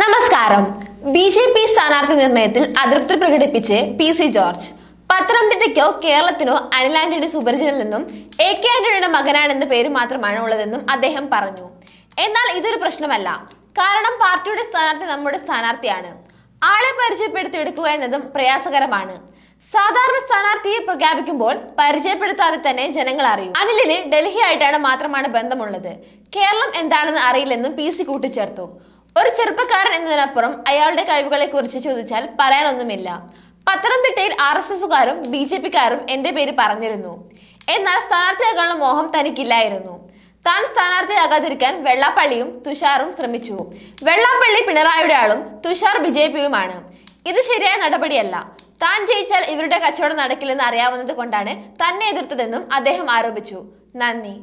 നമസ്കാരം B J P സ്ഥാനാർത്ഥി നിർണയത്തിൽ അതൃപ്തി പ്രകടിപ്പിച്ച് പി സി ജോർജ് പത്തനംതിട്ടയ്ക്കോ കേരളത്തിനോ ആന്റണി സുപരിചിനിൽ നിന്നും എ കെ ആന്റണിയുടെ മകനാണെന്ന പേര് മാത്രമാണ് ഉള്ളതെന്നും അദ്ദേഹം പറഞ്ഞു എന്നാൽ ഇതൊരു പ്രശ്നമല്ല കാരണം പാർട്ടിയുടെ സ്ഥാനാർത്ഥി നമ്മുടെ സ്ഥാനാർത്ഥിയാണ് ആളെ പരിചയപ്പെടുത്തിയെടുക്കുക എന്നതും പ്രയാസകരമാണ് സാധാരണ സ്ഥാനാർത്ഥിയെ പ്രഖ്യാപിക്കുമ്പോൾ പരിചയപ്പെടുത്താതെ തന്നെ ജനങ്ങൾ അറിയും അനിലിന് ഡൽഹി ആയിട്ടാണ് മാത്രമാണ് ബന്ധമുള്ളത് കേരളം എന്താണെന്ന് അറിയില്ലെന്നും പി സി കൂട്ടിച്ചേർത്തു ഒരു ചെറുപ്പക്കാരൻ എന്നതിനപ്പുറം അയാളുടെ കഴിവുകളെ കുറിച്ച് ചോദിച്ചാൽ പറയാനൊന്നുമില്ല പത്തനംതിട്ടയിൽ ആർ എസ് എസുകാരും ബി ജെ പിക്കാരും എന്റെ പേര് പറഞ്ഞിരുന്നു എന്നാൽ സ്ഥാനാർത്ഥിയാകാനുള്ള മോഹം തനിക്കില്ലായിരുന്നു താൻ സ്ഥാനാർത്ഥിയാകാതിരിക്കാൻ വെള്ളാപ്പള്ളിയും തുഷാറും ശ്രമിച്ചു വെള്ളാപ്പള്ളി പിണറായിയുടെ ആളും തുഷാർ ബി ജെ പിയുമാണ് ഇത് ശരിയായ നടപടിയല്ല താൻ ജയിച്ചാൽ ഇവരുടെ കച്ചവടം നടക്കില്ലെന്ന് അറിയാവുന്നത് കൊണ്ടാണ് തന്നെ എതിർത്തതെന്നും അദ്ദേഹം ആരോപിച്ചു നന്ദി